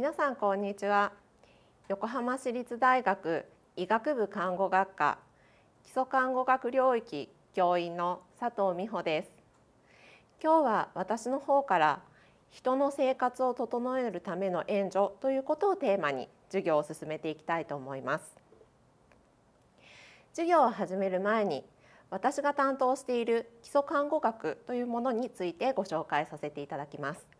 皆さんこんにちは横浜市立大学医学部看護学科基礎看護学領域教員の佐藤美穂です今日は私の方から人の生活を整えるための援助ということをテーマに授業を進めていきたいと思います授業を始める前に私が担当している基礎看護学というものについてご紹介させていただきます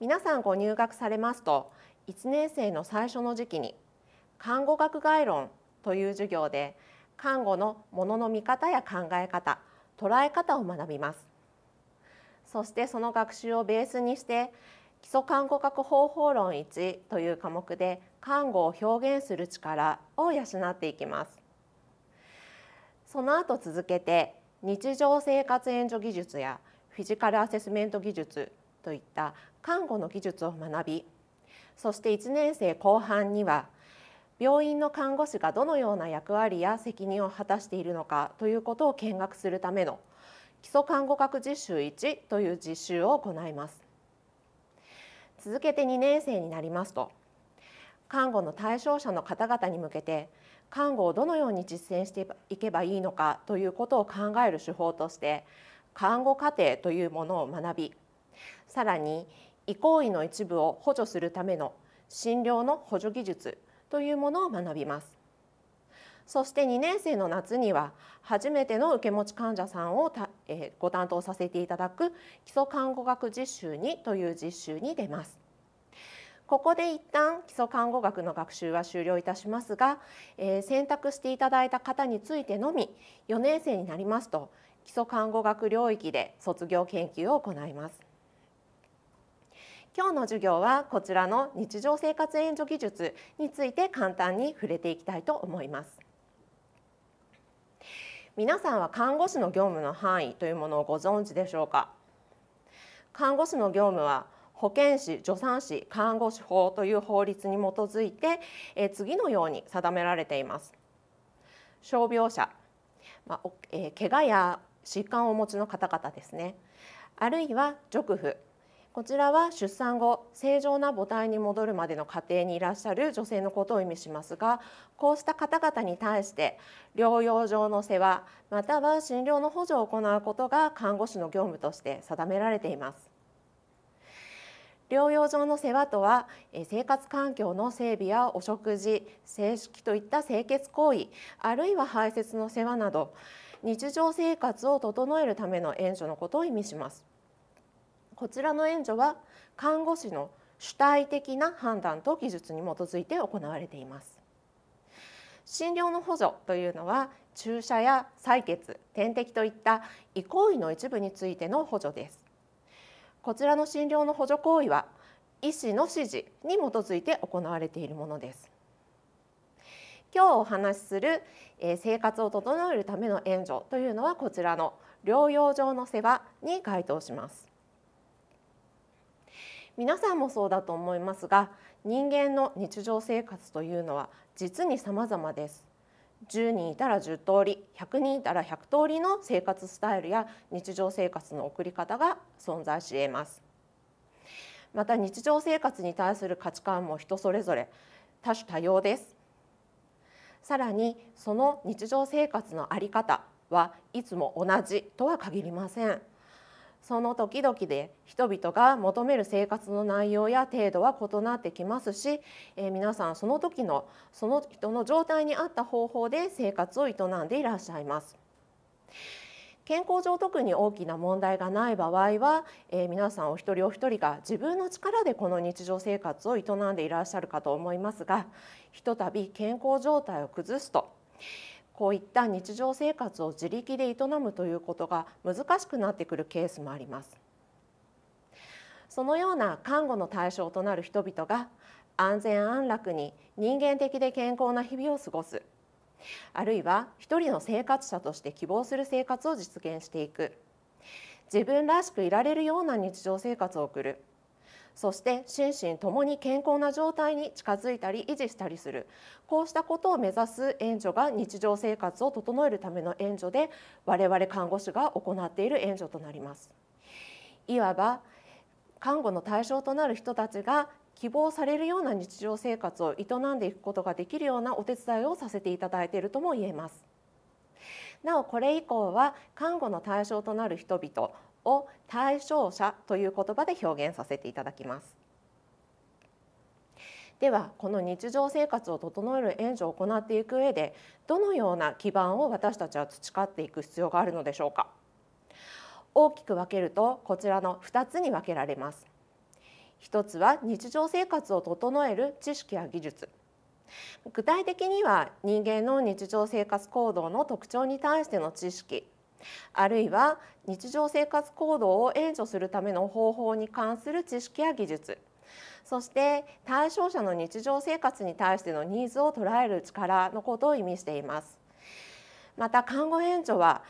皆さんご入学されますと1年生の最初の時期に看護学概論という授業で看護のものの見方や考え方捉え方を学びますそしてその学習をベースにして基礎看護学方法論1という科目で看護を表現する力を養っていきますその後続けて日常生活援助技術やフィジカルアセスメント技術といった看護の技術を学びそして1年生後半には病院の看護師がどのような役割や責任を果たしているのかということを見学するための基礎看護学実習1という実習を行います続けて2年生になりますと看護の対象者の方々に向けて看護をどのように実践していけばいいのかということを考える手法として看護過程というものを学びさらに移行為の一部を補助するための診療の補助技術というものを学びますそして2年生の夏には初めての受け持ち患者さんをた、えー、ご担当させていただく基礎看護学実習にという実習に出ますここで一旦基礎看護学の学習は終了いたしますが、えー、選択していただいた方についてのみ4年生になりますと基礎看護学領域で卒業研究を行います今日の授業はこちらの日常生活援助技術について簡単に触れていきたいと思います。皆さんは看護師の業務の範囲というものをご存知でしょうか看護師の業務は保健師助産師看護師法という法律に基づいてえ次のように定められています傷病者、まあえ怪我や疾患をお持ちの方々ですねあるいは褥婦こちらは出産後正常な母体に戻るまでの過程にいらっしゃる女性のことを意味しますがこうした方々に対して療養上の世話または診療の補助を行うことが看護師の業務として定められています。療養上の世話とは生活環境の整備やお食事正式といった清潔行為あるいは排泄の世話など日常生活を整えるための援助のことを意味します。こちらの援助は看護師の主体的な判断と技術に基づいて行われています診療の補助というのは注射や採血点滴といった医行為の一部についての補助ですこちらの診療の補助行為は医師の指示に基づいて行われているものです今日お話しする、え生活を整えるための援助というのはこちらの療養上の世話に該当します皆さんもそうだと思いますが人間の日常生活というのは実に様々です10人いたら10通り100人いたら100通りの生活スタイルや日常生活の送り方が存在し得ますまた日常生活に対する価値観も人それぞれ多種多様ですさらにその日常生活の在り方はいつも同じとは限りません。その時々で人々が求める生活の内容や程度は異なってきますし、えー、皆さんその時のその人の状態に合った方法で生活を営んでいらっしゃいます。健康上特に大きな問題がない場合は、えー、皆さんお一人お一人が自分の力でこの日常生活を営んでいらっしゃるかと思いますがひとたび健康状態を崩すとこういった日常生活を自力で営むということが難しくなってくるケースもあります。そのような看護の対象となる人々が安全安楽に人間的で健康な日々を過ごすあるいは一人の生活者として希望する生活を実現していく自分らしくいられるような日常生活を送るそして心身ともに健康な状態に近づいたり維持したりするこうしたことを目指す援助が日常生活を整えるための援助で我々看護師が行っている援助となります。いわば看護の対象となる人たちが希望されるような日常生活を営んでいくことができるようなお手伝いをさせていただいているとも言えます。なおこれ以降は看護の対象となる人々を対象者という言葉で表現させていただきますではこの日常生活を整える援助を行っていく上でどのような基盤を私たちは培っていく必要があるのでしょうか大きく分けるとこちらの2つに分けられます一つは日常生活を整える知識や技術具体的には人間の日常生活行動の特徴に対しての知識あるいは日常生活行動を援助するための方法に関する知識や技術そして対象者の日常生活に対してのニーズを捉える力のことを意味していますまた看護援助は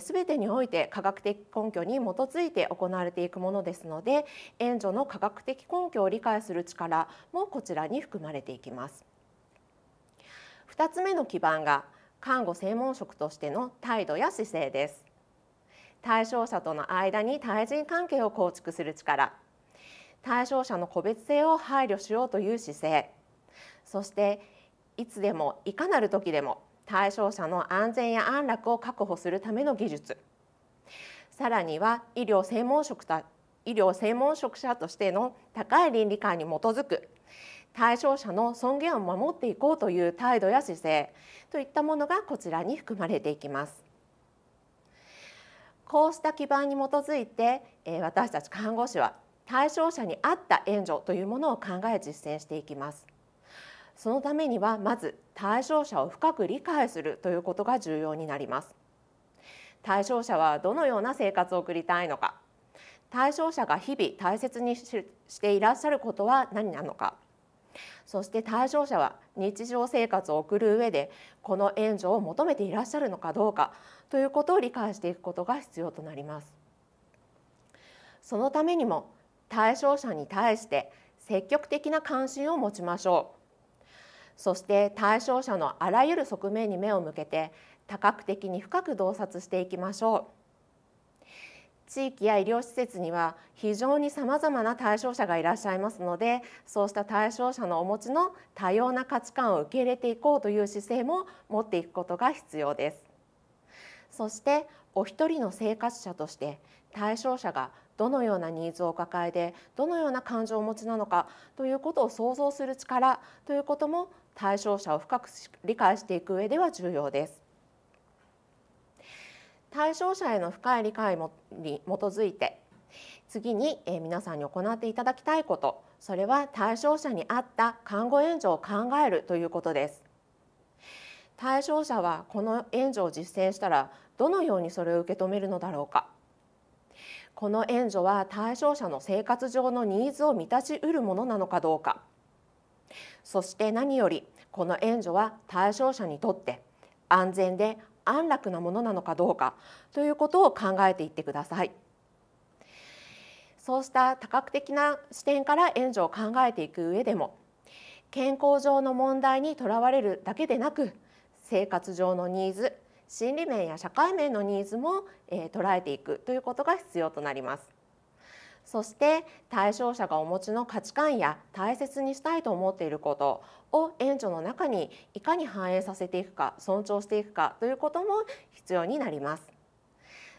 すべてにおいて科学的根拠に基づいて行われていくものですので援助の科学的根拠を理解する力もこちらに含まれていきます2つ目の基盤が看護専門職としての態度や姿勢です対象者との間に対人関係を構築する力対象者の個別性を配慮しようという姿勢そしていつでもいかなる時でも対象者の安全や安楽を確保するための技術さらには医療専門職医療専門職者としての高い倫理観に基づく対象者の尊厳を守っていこうという態度や姿勢といったものがこちらに含まれていきます。こうした基盤に基づいて私たち看護師は対象者に合った援助というものを考え実践していきます。そのためにはまず対象者を深く理解するということが重要になります。対象者はどのような生活を送りたいのか対象者が日々大切にしていらっしゃることは何なのかそして対象者は日常生活を送る上でこの援助を求めていらっしゃるのかどうかということを理解していくことが必要となりますそのためにも対象者に対して積極的な関心を持ちましょうそして対象者のあらゆる側面に目を向けて多角的に深く洞察していきましょう地域や医療施設には非常にさまざまな対象者がいらっしゃいますのでそうした対象者のお持ちの多様な価値観を受け入れていこうという姿勢も持っていくことが必要です。そしてお一人の生活者として対象者がどのようなニーズを抱えてどのような感情をお持ちなのかということを想像する力ということも対象者を深く理解していく上では重要です。対象者への深い理解に基づいて次に、え皆さんに行っていただきたいことそれは対象者に合った看護援助を考えるということです対象者はこの援助を実践したらどのようにそれを受け止めるのだろうかこの援助は対象者の生活上のニーズを満たし得るものなのかどうかそして何よりこの援助は対象者にとって安全で安楽なものなのかどうかということを考えていってください。そうした多角的な視点から援助を考えていく上でも健康上の問題にとらわれるだけでなく生活上のニーズ心理面や社会面のニーズも、え捉えていくということが必要となります。そして対象者がお持ちの価値観や大切にしたいと思っていることを援助の中にいかに反映させていくか尊重していくかということも必要になります。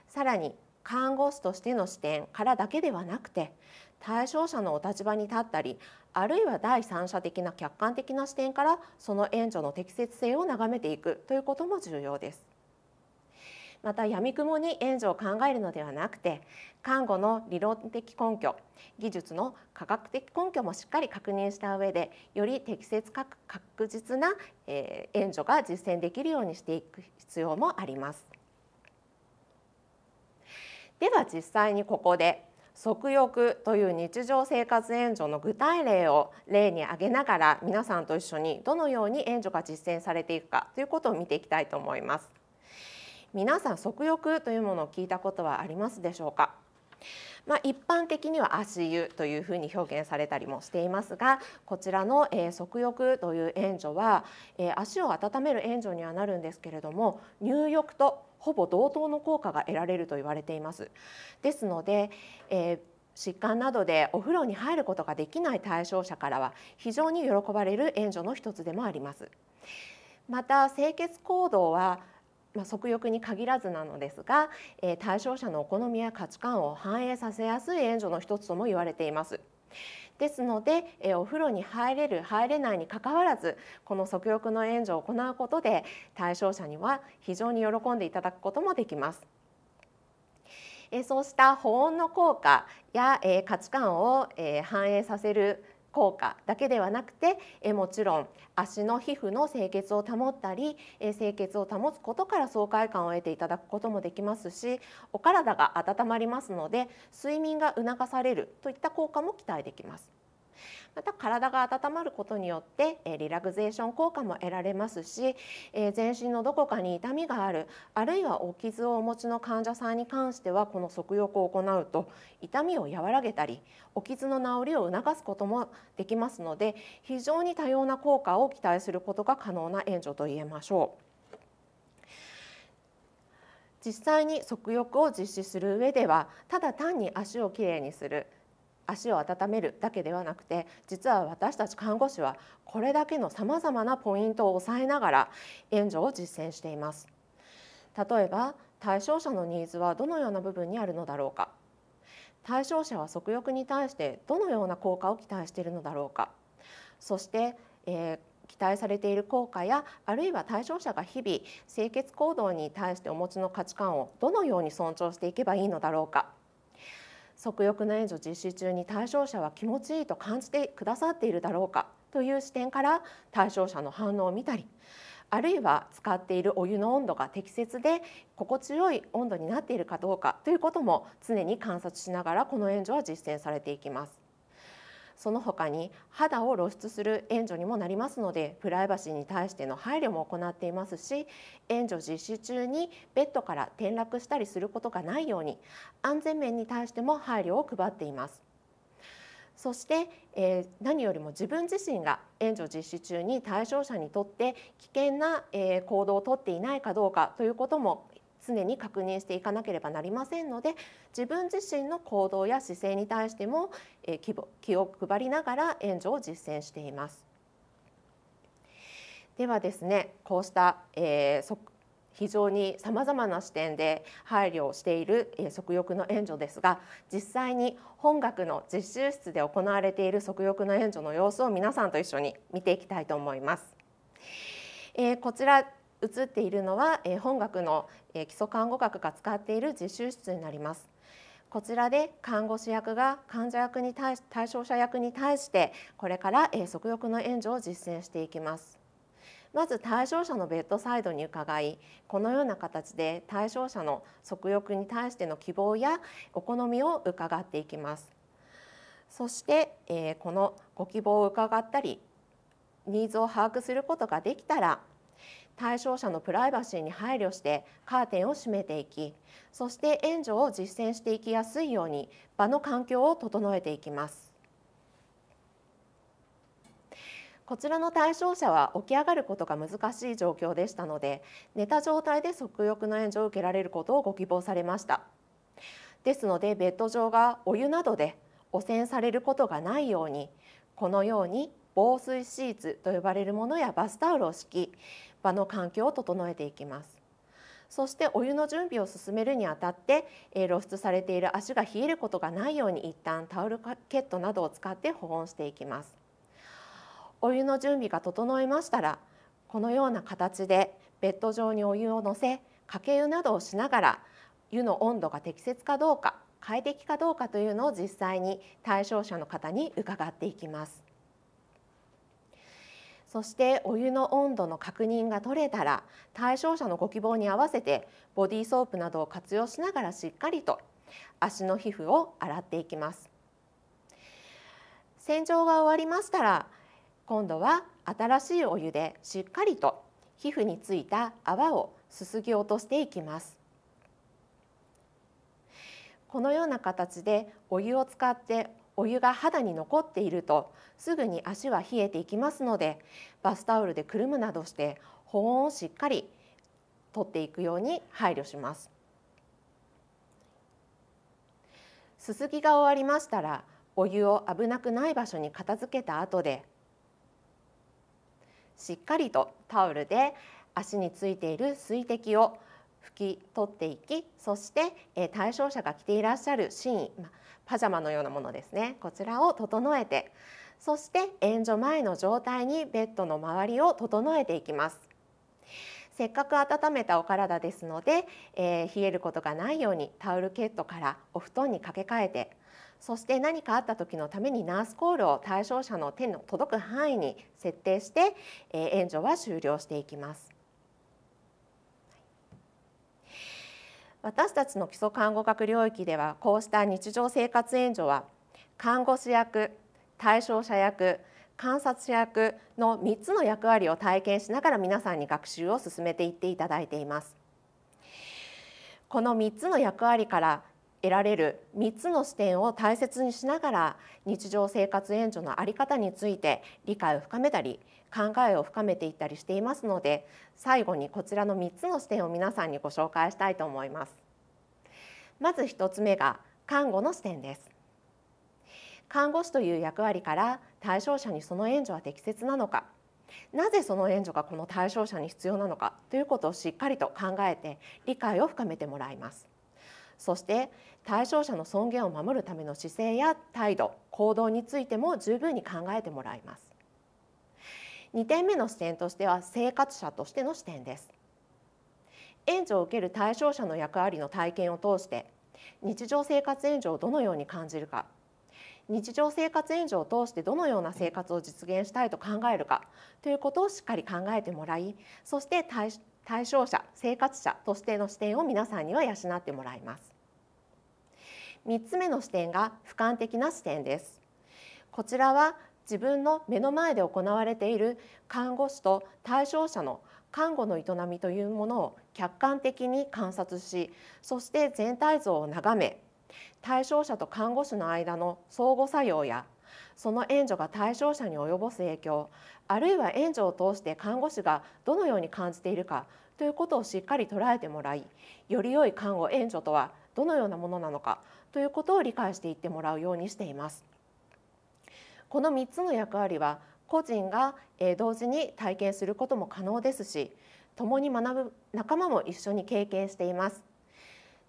さらに看護師としての視点からだけではなくて対象者のお立場に立ったりあるいは第三者的な客観的な視点からその援助の適切性を眺めていくということも重要です。またやみくもに援助を考えるのではなくて看護の理論的根拠技術の科学的根拠もしっかり確認した上でより適切か確実な援助が実践できるようにしていく必要もあります。では実際にここで足浴という日常生活援助の具体例を例に挙げながら皆さんと一緒にどのように援助が実践されていくかということを見ていきたいと思います。皆さん足浴というものを聞いたことはありますでしょうかまあ、一般的には足湯というふうに表現されたりもしていますがこちらの、え足浴という援助は、え足を温める援助にはなるんですけれども入浴とほぼ同等の効果が得られると言われています。ですので、えー疾患などでお風呂に入ることができない対象者からは非常に喜ばれる援助の一つでもありますまた清潔行動はまあ、足欲に限らずなのですが、えー、対象者のお好みや価値観を反映させやすい援助の一つとも言われています。ですので、えー、お風呂に入れる入れないにかかわらずこの足欲の援助を行うことで対象者には非常に喜んでいただくこともできます。えー、そうした保温の効果や、えー、価値観を、えー、反映させる効果だけではなくてえもちろん足の皮膚の清潔を保ったりえ清潔を保つことから爽快感を得ていただくこともできますしお体が温まりますので睡眠が促されるといった効果も期待できます。また体が温まることによってリラクゼーション効果も得られますし全身のどこかに痛みがあるあるいはお傷をお持ちの患者さんに関してはこの足浴を行うと痛みを和らげたりお傷の治りを促すこともできますので非常に多様な効果を期待することが可能な援助と言えましょう。実際に足浴を実施する上ではただ単に足をきれいにする足を温めるだけではなくて実は私たち看護師はこれだけのさまざまなポイントを抑えながら援助を実践しています例えば対象者のニーズはどのような部分にあるのだろうか対象者は足浴に対してどのような効果を期待しているのだろうかそして、えー、期待されている効果やあるいは対象者が日々清潔行動に対してお持ちの価値観をどのように尊重していけばいいのだろうか足浴の援助実施中に対象者は気持ちいいと感じてくださっているだろうかという視点から対象者の反応を見たりあるいは使っているお湯の温度が適切で心地よい温度になっているかどうかということも常に観察しながらこの援助は実践されていきます。その他に肌を露出する援助にもなりますのでプライバシーに対しての配慮も行っていますし援助実施中にベッドから転落したりすることがないように安全面に対しても配慮を配っています。そして、えー、何よりも自分自身が援助実施中に対象者にとって危険な、えー、行動をとっていないかどうかということも常に確認していかなければなりませんので自分自身の行動や姿勢に対しても気を配りながら援助を実践しています。ではですねこうした、えー、非常にさまざまな視点で配慮をしている足浴の援助ですが実際に本学の実習室で行われている足浴の援助の様子を皆さんと一緒に見ていきたいと思います。えー、こちら映っているのは、え本学の、え基礎看護学が使っている実習室になります。こちらで看護師役が患者役に対し対象者役に対してこれから、えー、欲の援助を実践していきます。まず対象者のベッドサイドに伺いこのような形で対象者の足浴に対しての希望やお好みを伺っていきますそして、えこのご希望を伺ったりニーズを把握することができたら対象者のプライバシーに配慮してカーテンを閉めていきそして援助を実践していきやすいように場の環境を整えていきます。こちらの対象者は起き上がることが難しい状況でしたので寝た状態で即浴の援助を受けられることをご希望されましたですのでベッド上がお湯などで汚染されることがないようにこのように防水シーツと呼ばれるものやバスタオルを敷き場の環境を整えていきます。そしてお湯の準備を進めるにあたって、え露出されている足が冷えることがないように一旦タオルケットなどを使って保温していきます。お湯の準備が整いましたらこのような形でベッド上にお湯をのせかけ湯などをしながら湯の温度が適切かどうか快適かどうかというのを実際に対象者の方に伺っていきます。そしてお湯の温度の確認が取れたら対象者のご希望に合わせてボディーソープなどを活用しながらしっかりと足の皮膚を洗っていきます洗浄が終わりましたら今度は新しいお湯でしっかりと皮膚についた泡をすすぎ落としていきますこのような形でお湯を使ってお湯が肌に残っているとすぐに足は冷えていきますのでバスタオルでくるむなどして保温をしっかり取っていくように配慮します。すすぎが終わりましたらお湯を危なくない場所に片付けた後でしっかりとタオルで足についている水滴を拭き取っていきそして対象者が着ていらっしゃるシーンパジャマのようなものですねこちらを整えてそして援助前の状態にベッドの周りを整えていきますせっかく温めたお体ですので、えー、冷えることがないようにタオルケットからお布団に掛け替えてそして何かあった時のためにナースコールを対象者の手の届く範囲に設定して、えー、援助は終了していきます。私たちの基礎看護学領域ではこうした日常生活援助は看護師役対象者役観察者役の3つの役割を体験しながら皆さんに学習を進めていっていただいています。この3つの役割から得られる3つの視点を大切にしながら日常生活援助の在り方について理解を深めたり考えを深めていったりしていますので最後にこちらの3つの視点を皆さんにご紹介したいと思います。まず1つ目が看護の視点です。看護師という役割から対象者にその援助は適切なのかなぜその援助がこの対象者に必要なのかということをしっかりと考えて理解を深めてもらいますそして対象者の尊厳を守るための姿勢や態度行動についても十分に考えてもらいます2点目の視点としては生活者としての視点です援助を受ける対象者の役割の体験を通して日常生活援助をどのように感じるか日常生活援助を通してどのような生活を実現したいと考えるかということをしっかり考えてもらいそして対象者生活者としての視点を皆さんには養ってもらいます3つ目の視点が俯瞰的な視点ですこちらは自分の目の前で行われている看護師と対象者の看護の営みというものを客観的に観察しそして全体像を眺め対象者と看護師の間の相互作用やその援助が対象者に及ぼす影響あるいは援助を通して看護師がどのように感じているかということをしっかり捉えてもらいより良い看護援助とはどのようなものなのかということを理解していってもらうようにしています。この3つの役割は個人が同時に体験することも可能ですし共に学ぶ仲間も一緒に経験しています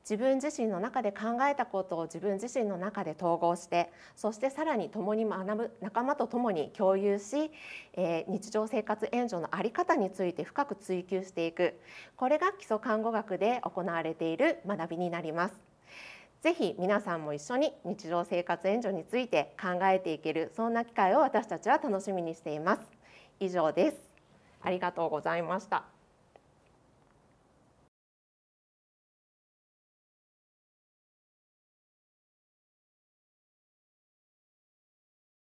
自分自身の中で考えたことを自分自身の中で統合してそしてさらに共に学ぶ仲間と共に共有し、え日常生活援助の在り方について深く追求していくこれが基礎看護学で行われている学びになります。ぜひ皆さんも一緒に日常生活援助について考えていけるそんな機会を私たちは楽しみにしています以上ですありがとうございました